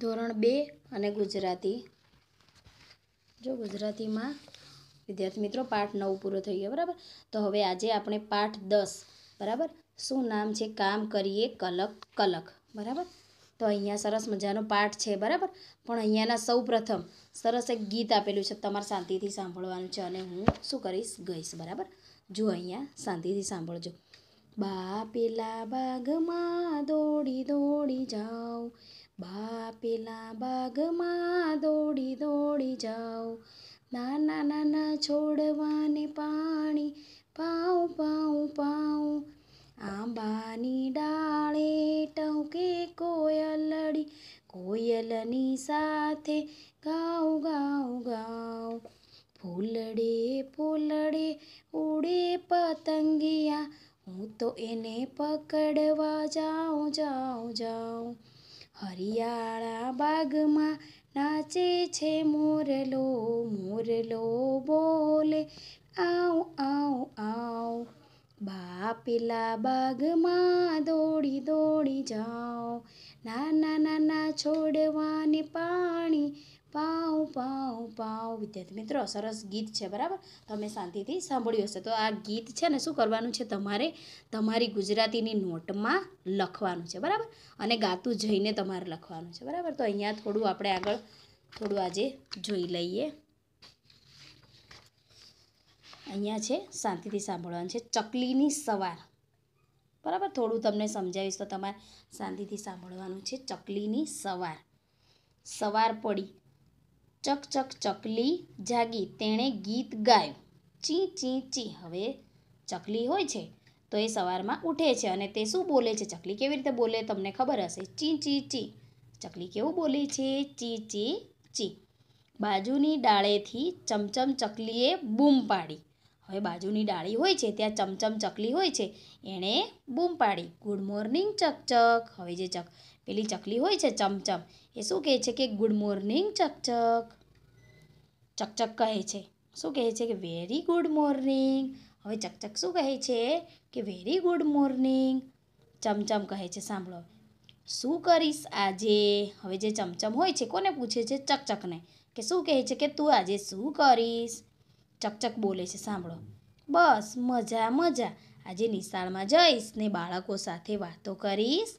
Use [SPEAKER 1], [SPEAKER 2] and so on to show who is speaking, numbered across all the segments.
[SPEAKER 1] ધોરણ બે અને ગુજરાતી જો ગુજરાતીમાં વિદ્યાર્થી મિત્રો પાઠ નવ પૂરો થઈ ગયો બરાબર તો હવે આજે આપણે પાઠ દસ બરાબર શું નામ છે કામ કરીએ કલક કલક બરાબર તો અહીંયા સરસ મજાનો પાઠ છે બરાબર પણ અહીંયાના સૌ પ્રથમ સરસ એક ગીત આપેલું છે તમારે શાંતિથી સાંભળવાનું છે અને હું શું કરીશ ગઈશ બરાબર જો અહીંયા શાંતિથી સાંભળજો બા પેલા બાગમાં દોડી દોડી જાઉં બા પેલા બાગમાં દોડી દોડી જાઓ નાના નાના છોડવાને પાણી પાઉ પાઉ પાઉ આંબાની ડાળે ટહુકે કોયલડી કોયલની સાથે ગાઉ ગાઉ ગાઉ ફૂલડે ફૂલડે ઉડે પતંગિયા હું તો એને પકડવા જાઉં જાઉં જાઉં હરિયાળા બાગમાં નાચે છે મોરલો મોરલો બોલે આવ આવ આવ બા બાગમાં દોડી દોડી જાઓ નાના નાના છોડવાને પાણી પાઉં પાઉ પાવ વિદ્યાર્થી મિત્રો સરસ ગીત છે બરાબર તમે શાંતિથી સાંભળ્યું હશે તો આ ગીત છે ને શું કરવાનું છે તમારે તમારી ગુજરાતીની નોટમાં લખવાનું છે બરાબર અને ગાતું જઈને તમારે લખવાનું છે બરાબર તો અહીંયા થોડું આપણે આગળ થોડું આજે જોઈ લઈએ અહીંયા છે શાંતિથી સાંભળવાનું છે ચકલીની સવાર બરાબર થોડું તમને સમજાવીશ તો તમારે શાંતિથી સાંભળવાનું છે ચકલીની સવાર સવાર પડી ચક ચક ચકલી જાગી તેણે ગીત ગાયું ચી ચી ચી હવે ચકલી હોય છે તો એ સવારમાં ઉઠે છે અને તે શું બોલે છે ચકલી કેવી રીતે બોલે તમને ખબર હશે ચી ચી ચી ચકલી કેવું બોલે છે ચી ચી ચી બાજુની ડાળેથી ચમચમ ચકલીએ બૂમ પાડી હવે બાજુની ડાળી હોય છે ત્યાં ચમચમ ચકલી હોય છે એણે બૂમ પાડી ગુડ મોર્નિંગ ચકચક હવે જે ચક પેલી ચકલી હોય છે ચમચમ એ શું કહે છે કે ગુડ મોર્નિંગ ચકચક ચકચક કહે છે શું કહે છે કે વેરી ગુડ મોર્નિંગ હવે ચકચક શું કહે છે કે વેરી ગુડ મોર્નિંગ ચમચમ કહે છે સાંભળો શું કરીશ આજે હવે જે ચમચમ હોય છે કોને પૂછે છે ચકચકને કે શું કહે છે કે તું આજે શું કરીશ ચકચક બોલે છે સાંભળો બસ મજા મજા આજે નિશાળમાં જઈશ ને બાળકો સાથે વાતો કરીશ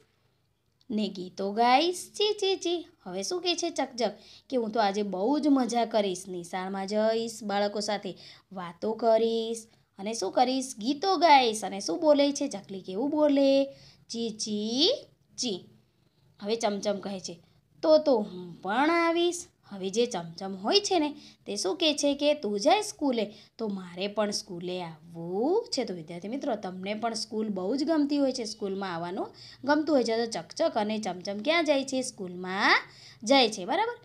[SPEAKER 1] ને ગીતો ગાઈશ ચી ચી ચી હવે શું કહે છે ચકચક કે હું તો આજે બહુ જ મજા કરીશ નિશાળમાં જઈશ બાળકો સાથે વાતો કરીશ અને શું કરીશ ગીતો ગાઈશ અને શું બોલે છે ચકલી કેવું બોલે ચી ચી ચી હવે ચમચમ કહે છે તો તો હું પણ આવીશ હવે જે ચમચમ હોય છે ને તે શું કહે છે કે તું જાય સ્કૂલે તો મારે પણ સ્કૂલે આવવું છે તો વિદ્યાર્થી મિત્રો તમને પણ સ્કૂલ બહુ જ ગમતી હોય છે સ્કૂલમાં આવવાનું ગમતું હોય છે તો ચકચક અને ચમચમ ક્યાં જાય છે સ્કૂલમાં જાય છે બરાબર